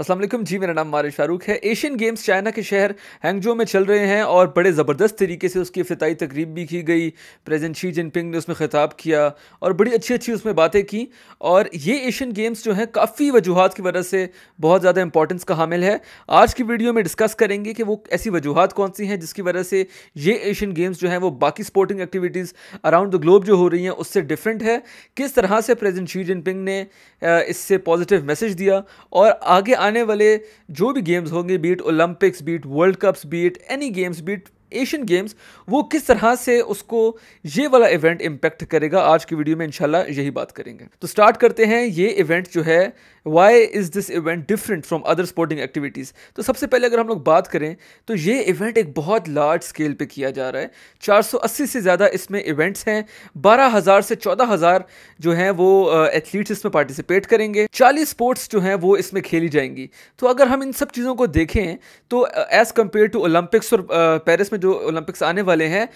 असलम जी मेरा नाम मारे शाहरुख है एशियन गेम्स चाइना के शहर हैंगजो में चल रहे हैं और बड़े ज़बरदस्त तरीके से उसकी अफ्ताही तकरीब भी की गई प्रेजेंट शी जिनपिंग ने उसमें खिताब किया और बड़ी अच्छी अच्छी उसमें बातें की और ये एशियन गेम्स जो हैं काफ़ी वजूहत की वजह से बहुत ज़्यादा इंपॉर्टेंस का हामिल है आज की वीडियो में डिस्कस करेंगे कि वो ऐसी वजूहत कौन सी हैं जिसकी वजह से ये एशियन गेम्स जो हैं वो बाकी sporting activities around the globe जो हो रही हैं उससे डिफरेंट है किस तरह से प्रेजेंट शी जिनपिंग ने इससे पॉजिटिव मैसेज दिया और आगे आने वाले जो भी गेम्स होंगे be it Olympics be it world cups be it any games be it Asian games वो किस तरह से उसको ये वाला इवेंट इम्पैक्ट करेगा आज की वीडियो में इंशाल्लाह यही बात करेंगे तो स्टार्ट करते हैं ये इवेंट जो है why is this event different from other sporting activities तो सबसे पहले अगर हम लोग बात करें तो ये इवेंट एक बहुत लार्ज स्केल पे किया जा रहा है चार सौ अस्सी से ज़्यादा इसमें इवेंट्स हैं बारह हजार से चौदह हजार जो हैं वो एथलीट्स इसमें पार्टिसिपेट करेंगे चालीस स्पोर्ट्स जो हैं वो इसमें खेली जाएंगी तो अगर हम इन सब चीज़ों को देखें तो एज़ कम्पेयर टू ओलंपिक्स और पेरिस में में जो ओलंपिक्स आने वाले हैं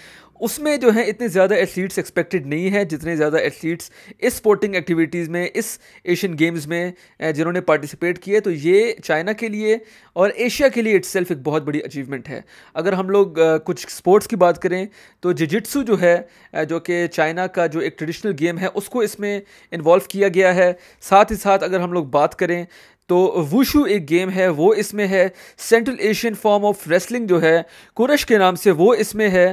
उसमें जो है इतने ज़्यादा एथलीट्स एक्सपेक्टेड नहीं है जितने ज़्यादा एथलीट्स इस स्पोर्टिंग एक्टिविटीज़ में इस एशियन गेम्स में जिन्होंने पार्टिसिपेट किए तो ये चाइना के लिए और एशिया के लिए इट्स एक बहुत बड़ी अचीवमेंट है अगर हम लोग कुछ स्पोर्ट्स की बात करें तो जिजिट्सू जो है जो कि चाइना का जो एक ट्रेडिशनल गेम है उसको इसमें इन्वॉल्व किया गया है साथ ही साथ अगर हम लोग बात करें तो वुशू एक गेम है वो इसमें है Central Asian form of wrestling जो है कुरश के नाम से वो इसमें है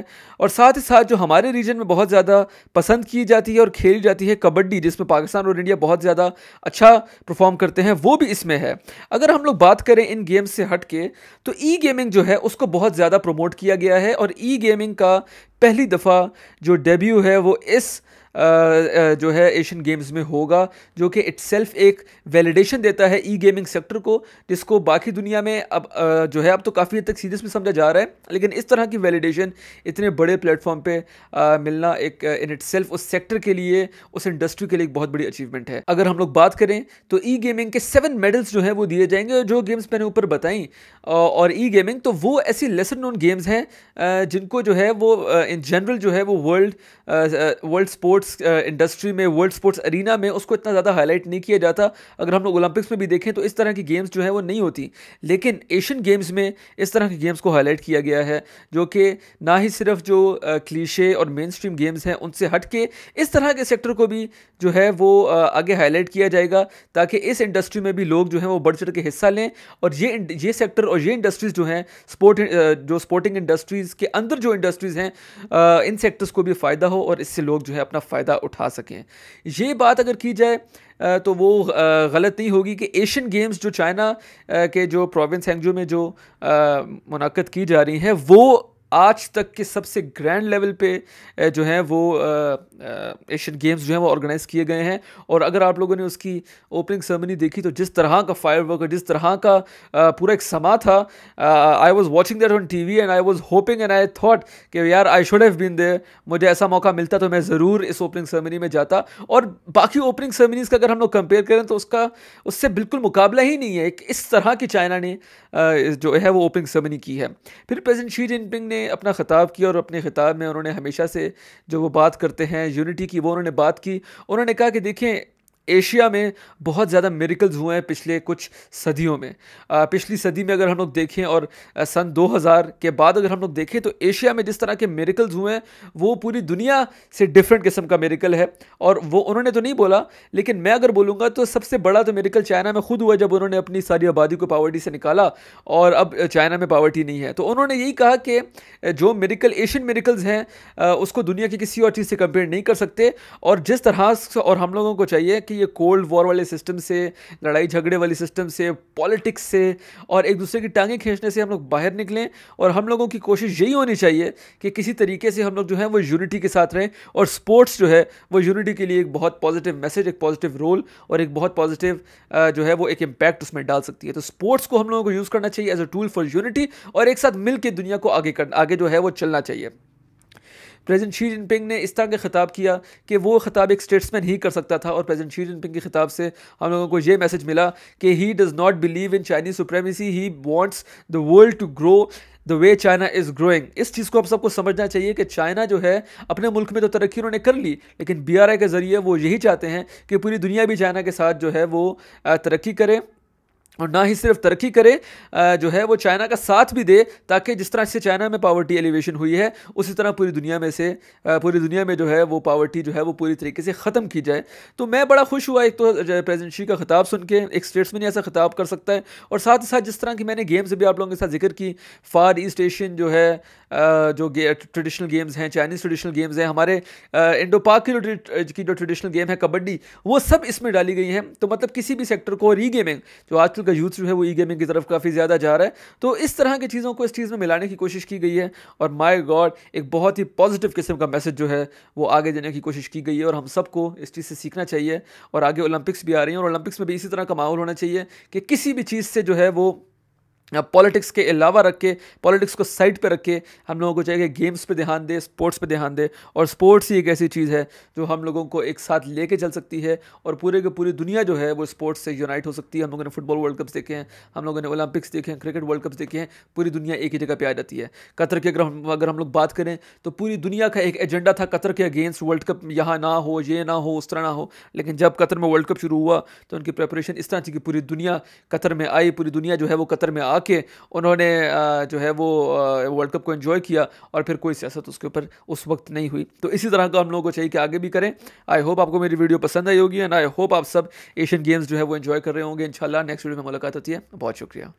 और साथ ही साथ जो हमारे रीजन में बहुत ज़्यादा पसंद की जाती है और खेली जाती है कबड्डी जिसमें पाकिस्तान और इंडिया बहुत ज़्यादा अच्छा परफॉर्म करते हैं वो भी इसमें है अगर हम लोग बात करें इन गेम्स से हट के तो ई गेमिंग जो है उसको बहुत ज़्यादा प्रमोट किया गया है और ई गेमिंग का पहली दफ़ा जो डेब्यू है वो इस आ, जो है एशियन गेम्स में होगा जो कि इट्स एक वैलिडेशन देता है ई गेमिंग सेक्टर को जिसको बाकी दुनिया में अब आ, जो है अब तो काफ़ी हद तक सीरियस में समझा जा रहा है लेकिन इस तरह की वैलिडेशन इतने बड़े प्लेटफॉर्म पे मिलना एक इन इट्स उस सेक्टर के लिए उस इंडस्ट्री के लिए एक बहुत बड़ी अचीवमेंट है अगर हम लोग बात करें तो ई गेमिंग के सेवन मेडल्स जो हैं वो दिए जाएंगे जो गेम्स मैंने ऊपर बताई और ई गेमिंग तो वो ऐसी लेसन नोन गेम्स हैं जिनको जो है वो इन जनरल जो है वो वर्ल्ड वर्ल्ड स्पोर्ट्स इंडस्ट्री में वर्ल्ड स्पोर्ट्स अरीना में उसको इतना ज़्यादा हाईलाइट नहीं किया जाता अगर हम लोग ओलंपिक्स में भी देखें तो इस तरह की गेम्स जो है वो नहीं होती लेकिन एशियन गेम्स में इस तरह की गेम्स को हाईलाइट किया गया है जो कि ना ही सिर्फ जो क्लीशे uh, और मेन स्ट्रीम गेम्स हैं उनसे हट के इस तरह के सेक्टर को भी जो है वो uh, आगे हाईलाइट किया जाएगा ताकि इस इंडस्ट्री में भी लोग जो हैं वो बढ़ चढ़ के हिस्सा लें और ये ये सेक्टर और ये इंडस्ट्रीज़ जो हैं स्पोर्ट uh, जो स्पोर्टिंग इंडस्ट्रीज़ के अंदर जो इंडस्ट्रीज़ हैं इन सेक्टर्स को भी फ़ायदा हो और इससे लोग जो है अपना फ़ायदा उठा सकें ये बात अगर की जाए तो वो गलत नहीं होगी कि एशियन गेम्स जो चाइना के जो प्रोविंस हैंगजू में जो मुनद की जा रही हैं वो आज तक के सबसे ग्रैंड लेवल पे जो है वो एशियन गेम्स जो हैं वो ऑर्गेनाइज किए गए हैं और अगर आप लोगों ने उसकी ओपनिंग सेरेमनी देखी तो जिस तरह का फायर वर्क जिस तरह का पूरा एक समा था I was watching that on T V and I was hoping and I thought कि यार I should have been there मुझे ऐसा मौका मिलता तो मैं ज़रूर इस ओपनिंग सेरेमनी में जाता और बाकी ओपनिंग सेरेमनीज़ का अगर हम लोग कंपेयर करें तो उसका उससे बिल्कुल मुकाबला ही नहीं है इस तरह की चाइना ने जो है वो ओपनिंग सेरेमनी की है फिर प्रेजेंट शी जिनपिंग ने उन्होंने अपना ख़िताब किया और अपने ख़िताब में उन्होंने हमेशा से जो वो बात करते हैं यूनिटी की वो उन्होंने बात की उन्होंने कहा कि देखें एशिया में बहुत ज़्यादा मेरिकल्स हुए हैं पिछले कुछ सदियों में आ, पिछली सदी में अगर हम लोग देखें और सन 2000 के बाद अगर हम लोग देखें तो एशिया में जिस तरह के मेरिकल्स हुए हैं वो पूरी दुनिया से डिफरेंट किस्म का मेरिकल है और वो उन्होंने तो नहीं बोला लेकिन मैं अगर बोलूँगा तो सबसे बड़ा तो मेरिकल चाइना में खुद हुआ जब उन्होंने अपनी सारी आबादी को पावर्टी से निकाला और अब चाइना में पावर्टी नहीं है तो उन्होंने यही कहा कि जो मेरिकल एशियन मेरिकल्स हैं उसको दुनिया की किसी और चीज़ से कंपेयर नहीं कर सकते और जिस तरह और हम लोगों को चाहिए कि ये कोल्ड वॉर वाले सिस्टम से लड़ाई झगड़े वाले सिस्टम से पॉलिटिक्स से और एक दूसरे की टांगें खींचने से हम लोग बाहर निकलें और हम लोगों की कोशिश यही होनी चाहिए कि किसी तरीके से हम लोग जो है वो यूनिटी के साथ रहें और स्पोर्ट्स जो है वो यूनिटी के लिए एक बहुत पॉजिटिव मैसेज एक पॉजिटिव रोल और एक बहुत पॉजिटिव जो है वो एक इम्पैक्ट उसमें डाल सकती है तो स्पोर्ट्स को हम लोगों को यूज़ करना चाहिए as a tool for unity और एक साथ मिल दुनिया को आगे कर आगे जो है वो चलना चाहिए प्रेजेंट शी जिनपिंग ने इस तरह के खिताब किया कि वो खिताब एक स्टेट्समैन ही कर सकता था और प्रेजेंट शी जिनपिंग के खिताब से हम लोगों को ये मैसेज मिला कि he does not believe in Chinese supremacy he wants the world to grow the way China is growing इस चीज़ को आप सबको समझना चाहिए कि चाइना जो है अपने मुल्क में तो तरक्की उन्होंने कर ली लेकिन बी के ज़रिए वो यही चाहते हैं कि पूरी दुनिया भी चाइना के साथ जो है वो तरक्की करें और ना ही सिर्फ तरक्की करे जो है वो चाइना का साथ भी दे ताकि जिस तरह से चाइना में पावर्टी एलिवेशन हुई है उसी तरह पूरी दुनिया में से पूरी दुनिया में जो है वो पावर्टी जो है वो पूरी तरीके से ख़त्म की जाए तो मैं बड़ा खुश हुआ एक तो प्रेजेंट शी का खिताब सुन के एक स्टेट्समैन ऐसा खिताब कर सकता है और साथ ही साथ जिस तरह की मैंने गेम्स भी आप लोगों के साथ जिक्र की फार ईस्ट एशियन जो है जो गे, ट्रेडिशनल गेम्स हैं चाइनीज़ ट्रेडिशनल गेम्स हैं हमारे इंडो पाक की जो ट्रेडिशनल गेम है कबड्डी वो सब इसमें डाली गई हैं तो मतलब किसी भी सेक्टर को रीगेमिंग जो आजकल का यूथ जो है वो ई गेमिंग की तरफ काफ़ी ज़्यादा जा रहा है तो इस तरह की चीज़ों को इस चीज़ में मिलाने की कोशिश की गई है और माई गॉड एक बहुत ही पॉजिटिव किस्म का मैसेज जो है वो आगे देने की कोशिश की गई है और हम सबको इस चीज़ से सीखना चाहिए और आगे ओलंपिक्स भी आ रही हैं और ओलंपिक्स में भी इसी तरह का माहौल होना चाहिए कि किसी भी चीज़ से जो है वो पॉलिटिक्स के अलावा रख के पॉलिटिक्स को साइड पे रख के हम लोगों को चाहिए कि गेम्स पे ध्यान दे स्पोर्ट्स पे ध्यान दे और स्पोर्ट्स ही एक ऐसी चीज़ है जो हम लोगों को एक साथ लेके चल सकती है और पूरे की पूरी दुनिया जो है वो स्पोर्ट्स से यूनाइट हो सकती है हम लोगों ने फुटबॉल वर्ल्ड कप्स देखे हैं हम लोगों ने ओलंपिक्स देखे हैं क्रिकेट वर्ल्ड कप्स देखे हैं पूरी दुनिया एक ही जगह पर आ जाती है कतर की अगर हम अगर हम लोग बात करें तो पूरी दुनिया का एक एजेंडा था कतर के अगेंस्ट वर्ल्ड कप यहाँ ना हो ये ना हो उस तरह ना हो लेकिन जब कतर में वर्ल्ड कप शुरू हुआ तो उनकी प्रेपरेशन इस तरह थी कि पूरी दुनिया कतर में आई पूरी दुनिया जो है वो कतर में आ के उन्होंने जो है वो वर्ल्ड कप को इन्जॉय किया और फिर कोई सियासत उसके ऊपर उस वक्त नहीं हुई तो इसी तरह का तो हम लोगों को चाहिए कि आगे भी करें आई होप आपको मेरी वीडियो पसंद आई होगी एंड आई होप आप सब एशियन गेम्स जो है वो इन्जॉय कर रहे होंगे इनशाला नेक्स्ट वीडियो में मुलाकात होती है बहुत शुक्रिया